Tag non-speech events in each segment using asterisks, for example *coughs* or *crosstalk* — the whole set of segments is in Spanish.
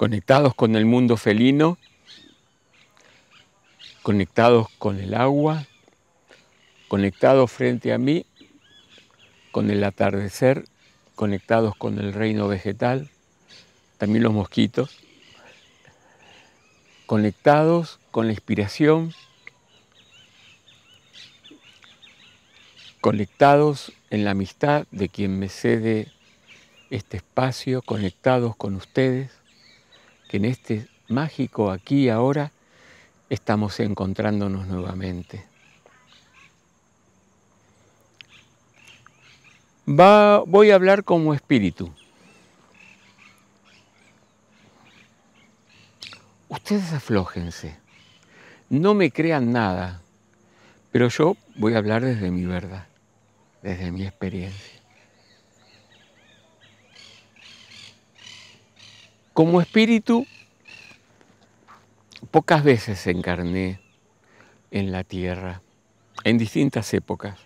conectados con el mundo felino, conectados con el agua, conectados frente a mí, con el atardecer, conectados con el reino vegetal, también los mosquitos, conectados con la inspiración, conectados en la amistad de quien me cede este espacio, conectados con ustedes, que en este mágico aquí y ahora estamos encontrándonos nuevamente. Va, voy a hablar como espíritu. Ustedes aflójense, no me crean nada, pero yo voy a hablar desde mi verdad, desde mi experiencia. Como espíritu, pocas veces encarné en la tierra, en distintas épocas.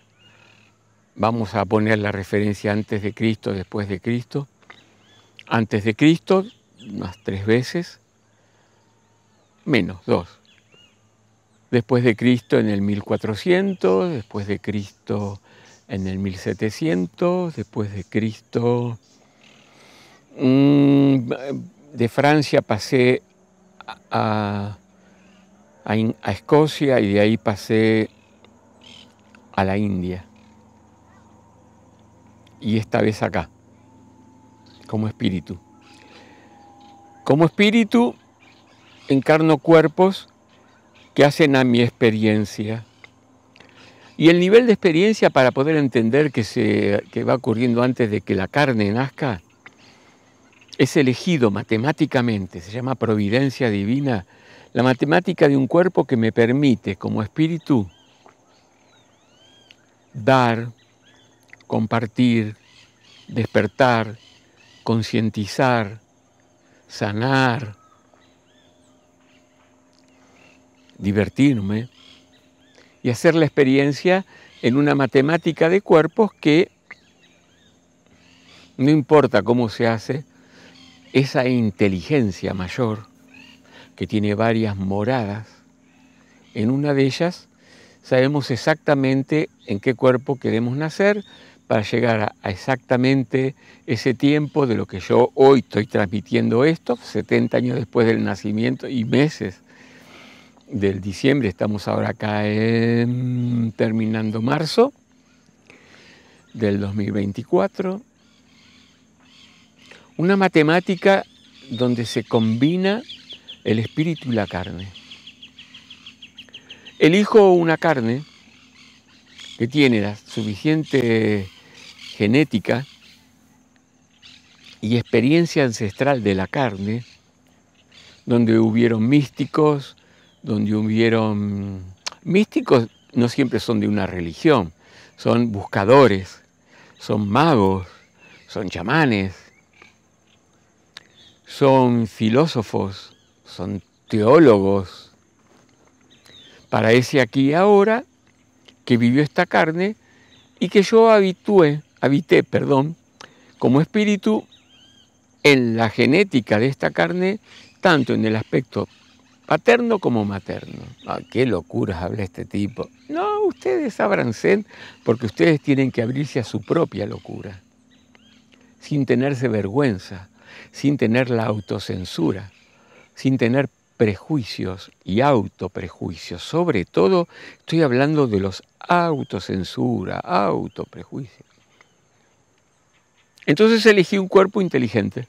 Vamos a poner la referencia antes de Cristo, después de Cristo. Antes de Cristo, unas tres veces, menos dos. Después de Cristo en el 1400, después de Cristo en el 1700, después de Cristo mm, de Francia pasé a, Escocia y de ahí pasé a la India. Y esta vez acá, como espíritu. Como espíritu encarno cuerpos que hacen a mi experiencia. Y el nivel de experiencia para poder entender que, se, que va ocurriendo antes de que la carne nazca es elegido matemáticamente, se llama providencia divina, la matemática de un cuerpo que me permite como espíritu dar, compartir, despertar, concientizar, sanar, divertirme y hacer la experiencia en una matemática de cuerpos que no importa cómo se hace, esa inteligencia mayor que tiene varias moradas, en una de ellas sabemos exactamente en qué cuerpo queremos nacer para llegar a exactamente ese tiempo de lo que yo hoy estoy transmitiendo esto, 70 años después del nacimiento y meses del diciembre, estamos ahora acá en, terminando marzo del 2024 una matemática donde se combina el espíritu y la carne. Elijo una carne que tiene la suficiente genética y experiencia ancestral de la carne, donde hubieron místicos, donde hubieron místicos, no siempre son de una religión, son buscadores, son magos, son chamanes, son filósofos, son teólogos. Para ese aquí y ahora que vivió esta carne y que yo habitué, habité, perdón, como espíritu en la genética de esta carne, tanto en el aspecto paterno como materno. Ah, qué locuras habla este tipo. No, ustedes abran porque ustedes tienen que abrirse a su propia locura, sin tenerse vergüenza sin tener la autocensura, sin tener prejuicios y autoprejuicios. Sobre todo estoy hablando de los autocensura, autoprejuicios. Entonces elegí un cuerpo inteligente,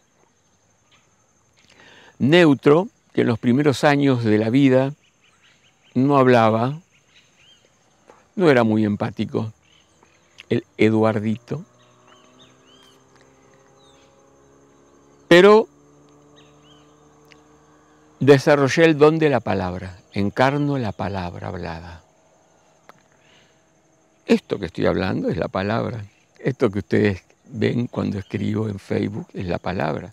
neutro, que en los primeros años de la vida no hablaba, no era muy empático. El Eduardito Pero desarrollé el don de la palabra, encarno la palabra hablada. Esto que estoy hablando es la palabra. Esto que ustedes ven cuando escribo en Facebook es la palabra.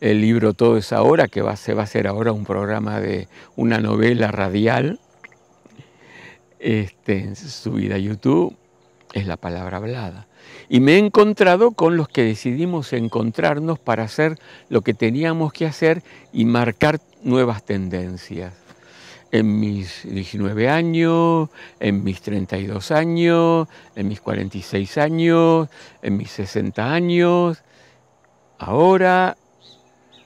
El libro Todo es ahora, que va, se va a ser ahora un programa de una novela radial, este, subida a YouTube, es la palabra hablada. Y me he encontrado con los que decidimos encontrarnos para hacer lo que teníamos que hacer y marcar nuevas tendencias. En mis 19 años, en mis 32 años, en mis 46 años, en mis 60 años, ahora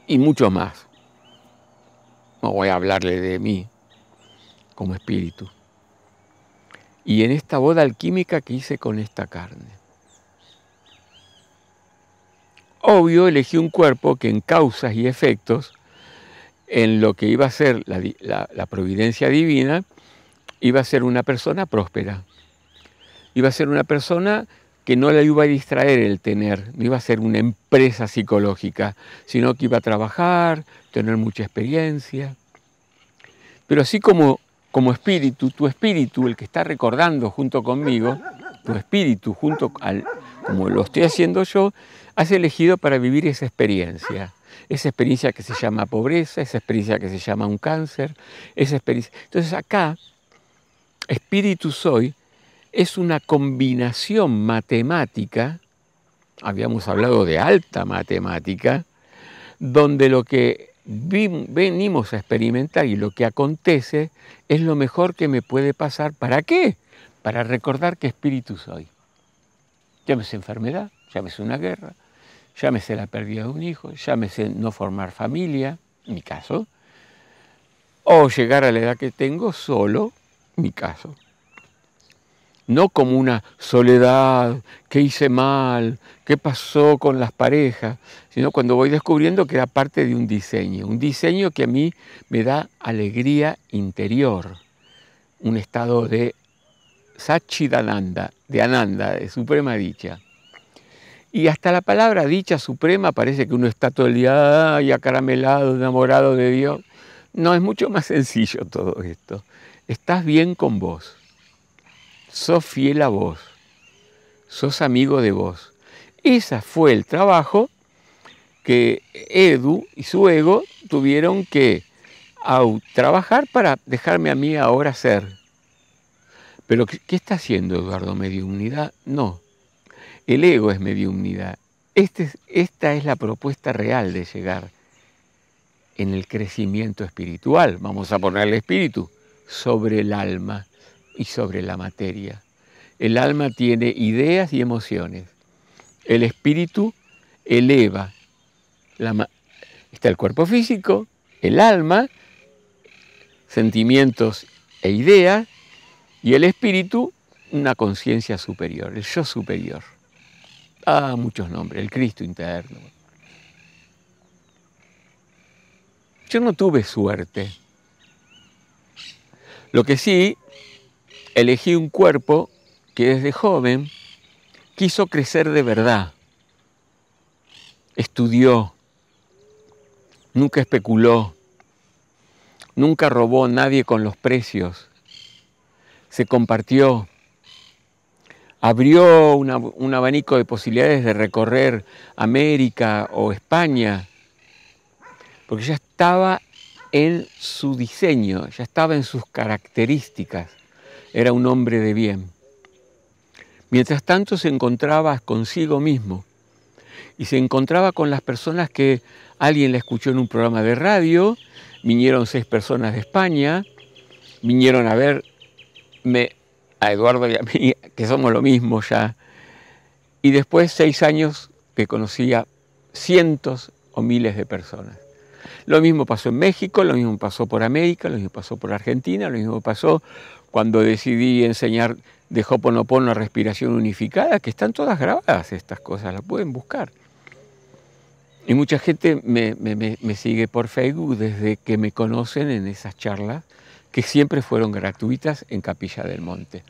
y mucho más. No voy a hablarle de mí como espíritu. Y en esta boda alquímica que hice con esta carne obvio elegí un cuerpo que en causas y efectos, en lo que iba a ser la, providencia divina, iba a ser una persona próspera. Iba a ser una persona que no la iba a distraer el tener, no iba a ser una empresa psicológica, sino que iba a trabajar, tener mucha experiencia. Pero así como, como espíritu, tu espíritu, el que está recordando junto conmigo, tu espíritu junto al, como lo estoy haciendo yo, has elegido para vivir esa experiencia. Esa experiencia que se llama pobreza, esa experiencia que se llama un cáncer, esa experiencia. Entonces acá, espíritu soy es una combinación matemática, habíamos hablado de alta matemática, donde lo que venimos a experimentar y lo que acontece es lo mejor que me puede pasar. ¿Para qué? Para recordar que espíritu soy llámese enfermedad, llámese una guerra, llámese la pérdida de un hijo, llámese no formar familia, mi caso, o llegar a la edad que tengo solo, mi caso. No como una soledad, qué hice mal, qué pasó con las parejas, sino cuando voy descubriendo que era parte de un diseño, un diseño que a mí me da alegría interior, un estado de Sachidananda, de Ananda, de suprema dicha. Y hasta la palabra dicha suprema parece que uno está todo el día y acaramelado, enamorado de Dios. No, es mucho más sencillo todo esto. Estás bien con vos. Sos fiel a vos. Sos amigo de vos. Ese fue el trabajo que Edu y su ego tuvieron que trabajar para dejarme a mí ahora ser. Pero ¿qué está haciendo Eduardo? ¿Mediumnidad? No. El ego es mediumnidad. Este, esta es la propuesta real de llegar en el crecimiento espiritual, vamos a poner el espíritu, sobre el alma y sobre la materia. El alma tiene ideas y emociones. El espíritu eleva. está el cuerpo físico, el alma, sentimientos e ideas, y el espíritu, una conciencia superior, el yo superior. Ah, muchos nombres, el Cristo interno. Yo no tuve suerte. Lo que sí, elegí un cuerpo que desde joven quiso crecer de verdad. Estudió, nunca especuló, nunca robó a nadie con los precios, se compartió, abrió un abanico de posibilidades de recorrer América o España, porque ya estaba en su diseño, ya estaba en sus características, era un hombre de bien. Mientras tanto se encontraba consigo mismo y se encontraba con las personas que alguien le escuchó en un programa de radio, vinieron seis personas de España, vinieron a ver a Eduardo y a mí, que somos lo mismo ya. Y después seis años que conocía cientos o miles de personas. Lo mismo pasó en México, lo mismo pasó por América, lo mismo pasó por Argentina, lo mismo pasó cuando decidí enseñar de Hoponopono respiración unificada, que están todas grabadas estas cosas, las pueden buscar. Y mucha gente me sigue por Facebook desde que me conocen en esas charlas que siempre fueron gratuitas en Capilla del Monte,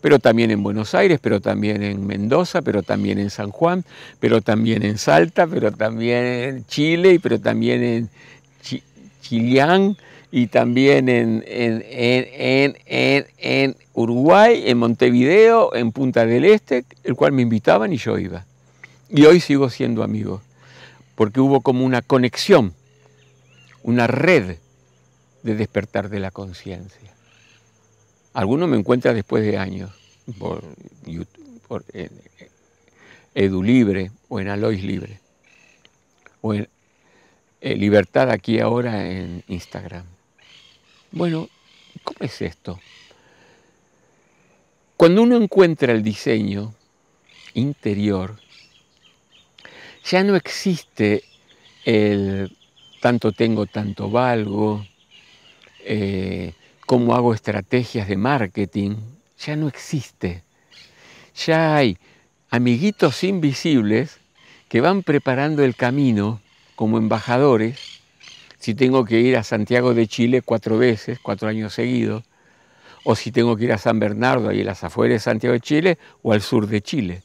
pero también en Buenos Aires, pero también en Mendoza, pero también en San Juan, pero también en Salta, pero también en Chile, pero también en Chilián y también en, en, en, en, Uruguay, en Montevideo, en Punta del Este, el cual me invitaban y yo iba. Y hoy sigo siendo amigo, porque hubo como una conexión, una red de despertar de la conciencia. Alguno me encuentra después de años por, YouTube, por eh, EduLibre o en Alois Libre o en eh, Libertad aquí ahora en Instagram. Bueno, ¿cómo es esto? Cuando uno encuentra el diseño interior, ya no existe el tanto tengo, tanto valgo, eh, cómo hago estrategias de marketing, ya no existe. Ya hay amiguitos invisibles que van preparando el camino como embajadores. Si tengo que ir a Santiago de Chile cuatro veces, cuatro años seguidos, o si tengo que ir a San Bernardo ahí en las afueras de Santiago de Chile, o al sur de Chile,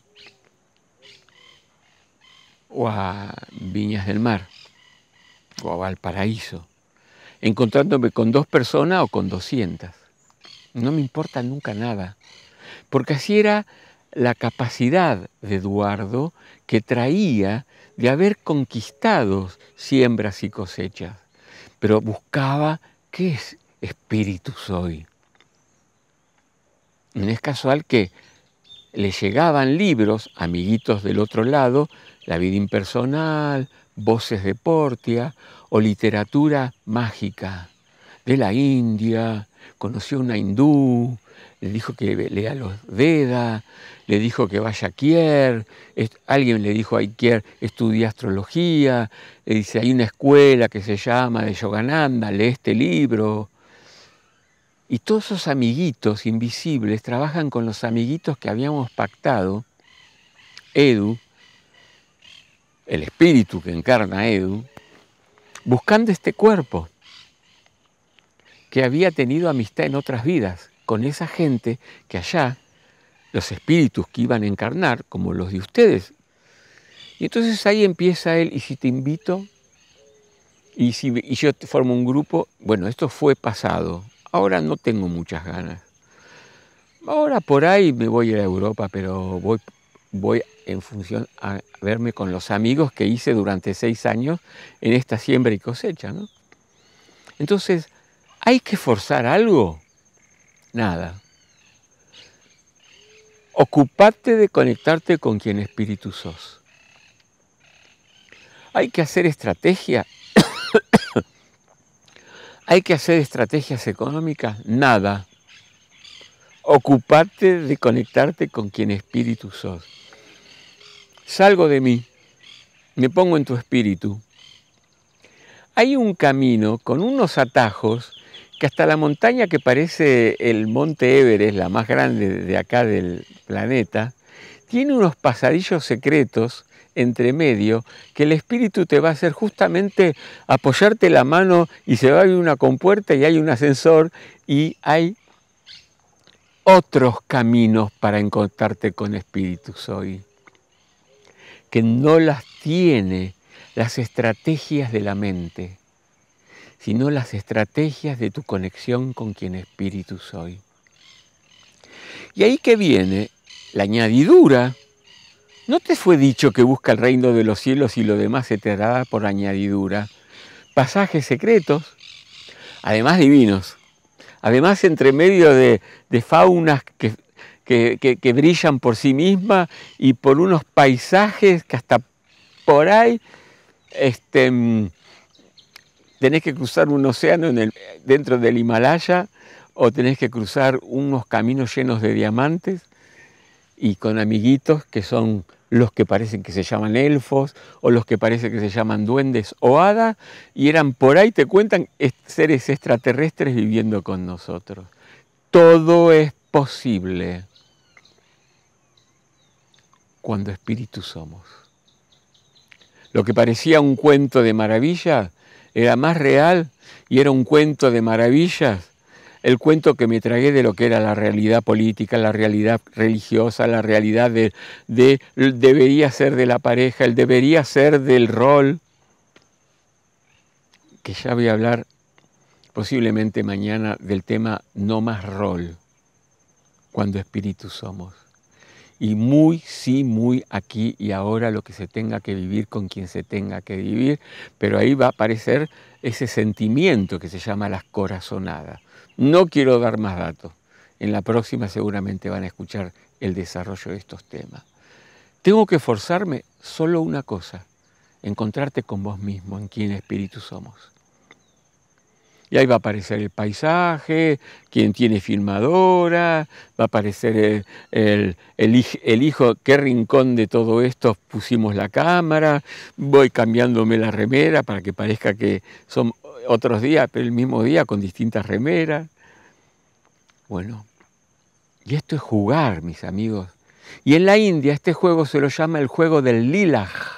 o a Viñas del Mar, o a Valparaíso encontrándome con dos personas o con doscientas. No me importa nunca nada, porque así era la capacidad de Eduardo que traía de haber conquistado siembras y cosechas, pero buscaba qué es espíritu soy. No es casual que le llegaban libros, amiguitos del otro lado, La vida impersonal, voces de Portia o literatura mágica de la India, conoció a una hindú, le dijo que lea los Vedas, le dijo que vaya a Kier, alguien le dijo a Kier estudia astrología, le dice hay una escuela que se llama de Yogananda, lee este libro. Y todos esos amiguitos invisibles trabajan con los amiguitos que habíamos pactado, Edu, el espíritu que encarna Edu, buscando este cuerpo que había tenido amistad en otras vidas con esa gente que allá, los espíritus que iban a encarnar, como los de ustedes. Y entonces ahí empieza él, y si te invito, y si yo te formo un grupo, bueno, esto fue pasado, ahora no tengo muchas ganas. Ahora por ahí me voy a Europa, pero voy voy en función a verme con los amigos que hice durante seis años en esta siembra y cosecha. Entonces, ¿hay que forzar algo? Nada. Ocupate de conectarte con quien espíritu sos. Hay que hacer estrategia. *coughs* Hay que hacer estrategias económicas. Nada. Ocupate de conectarte con quien espíritu sos. Salgo de mí, me pongo en tu espíritu. Hay un camino con unos atajos que hasta la montaña que parece el Monte Everest, la más grande de acá del planeta, tiene unos pasadillos secretos entre medio que el espíritu te va a hacer justamente apoyarte la mano y se va a abrir una compuerta y hay un ascensor y hay otros caminos para encontrarte con espíritus hoy que no las tiene las estrategias de la mente, sino las estrategias de tu conexión con quien espíritu soy. Y ahí que viene la añadidura. No te fue dicho que busca el reino de los cielos y lo demás se te dará por añadidura. Pasajes secretos, además divinos, además entre medio de, de faunas que, que, brillan por sí mismas y por unos paisajes que hasta por ahí este, mm, tenés que cruzar un océano dentro del Himalaya o tenés que cruzar unos caminos llenos de diamantes y con amiguitos que son los que parecen que se llaman elfos o los que parecen que se llaman duendes o hadas y eran por ahí, te cuentan, seres extraterrestres viviendo con nosotros. Todo es posible cuando espíritu somos. Lo que parecía un cuento de maravillas era más real y era un cuento de maravillas, el cuento que me tragué de lo que era la realidad política, la realidad religiosa, la realidad de, debería ser de la pareja, el debería ser del rol, que ya voy a hablar posiblemente mañana del tema no más rol, cuando espíritu somos y muy, sí, muy aquí y ahora lo que se tenga que vivir con quien se tenga que vivir, pero ahí va a aparecer ese sentimiento que se llama las corazonadas. No quiero dar más datos, en la próxima seguramente van a escuchar el desarrollo de estos temas. Tengo que forzarme solo una cosa, encontrarte con vos mismo, en quién espíritu somos y ahí va a aparecer el paisaje, quien tiene filmadora, va a aparecer eh, el, el, hijo, qué rincón de todo esto pusimos la cámara, voy cambiándome la remera para que parezca que son otros días, pero el mismo día con distintas remeras. Bueno, y esto es jugar, mis amigos. Y en la India este juego se lo llama el juego del lilaj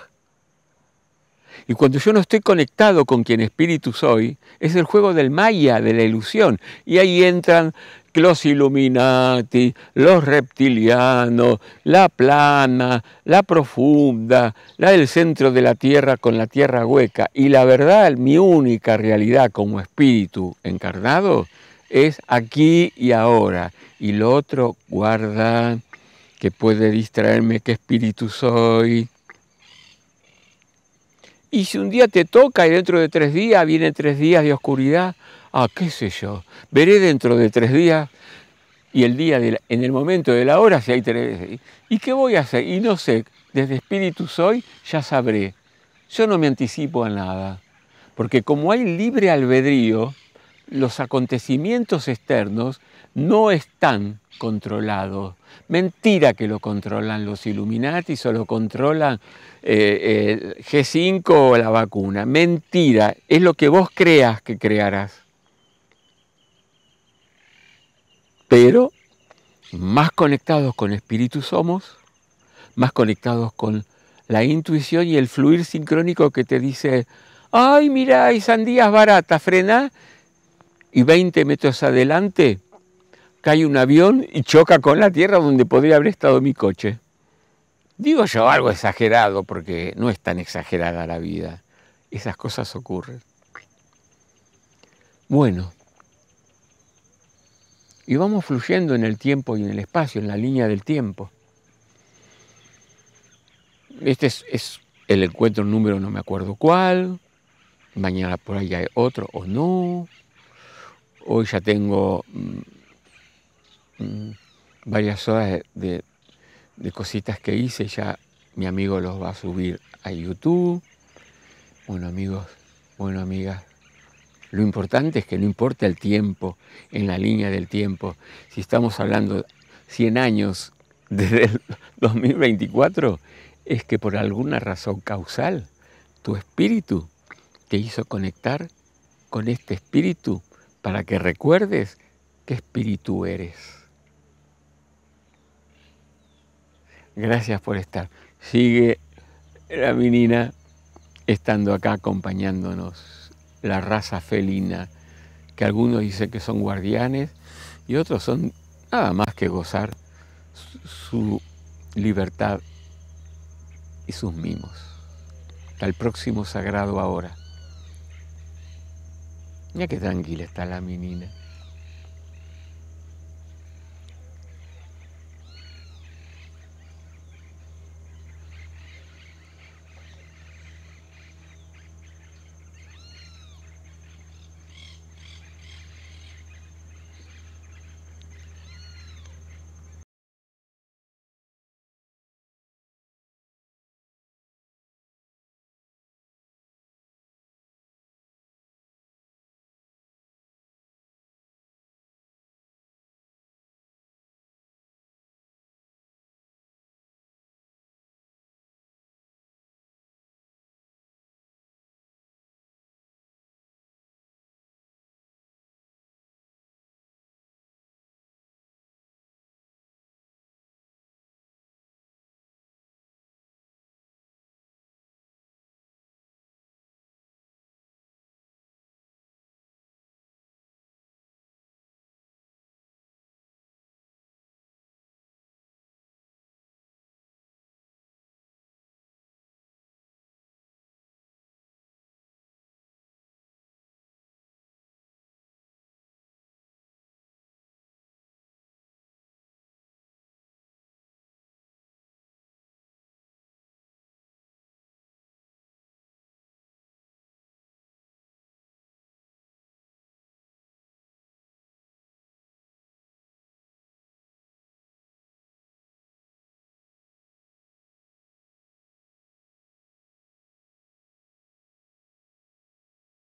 y cuando yo no estoy conectado con quien espíritu soy, es el juego del maya, de la ilusión. Y ahí entran los Illuminati, los reptilianos, la plana, la profunda, la del centro de la tierra con la tierra hueca. Y la verdad, mi única realidad como espíritu encarnado es aquí y ahora. Y lo otro, guarda, que puede distraerme qué espíritu soy, y si un día te toca y dentro de tres días vienen tres días de oscuridad, ah, qué sé yo, veré dentro de tres días y el día, de en el momento de la hora, si hay tres. ¿Y qué voy a hacer? Y no sé, desde espíritu soy, ya sabré. Yo no me anticipo a nada, porque como hay libre albedrío, los acontecimientos externos no están controlados. Mentira que lo controlan los Illuminati o lo controlan eh, eh, G5 o la vacuna. Mentira, es lo que vos creas que crearás. Pero más conectados con espíritu somos, más conectados con la intuición y el fluir sincrónico que te dice, ay, mira, hay sandías baratas, frena y 20 metros adelante cae un avión y choca con la tierra donde podría haber estado mi coche. Digo yo algo exagerado porque no es tan exagerada la vida. Esas cosas ocurren. Bueno, y vamos fluyendo en el tiempo y en el espacio, en la línea del tiempo. Este es, el encuentro número no me acuerdo cuál, mañana por ahí hay otro o no. Hoy ya tengo mm, Mm, varias horas de, de, cositas que hice. Ya mi amigo los va a subir a YouTube. Bueno, amigos, bueno, amigas. Lo importante es que no importa el tiempo, en la línea del tiempo. Si estamos hablando 100 años desde el 2024, es que por alguna razón causal, tu espíritu te hizo conectar con este espíritu para que recuerdes qué espíritu eres. Gracias por estar. Sigue la menina estando acá acompañándonos, la raza felina, que algunos dicen que son guardianes y otros son nada más que gozar su libertad y sus mimos. el próximo sagrado ahora. Mira qué tranquila está la menina.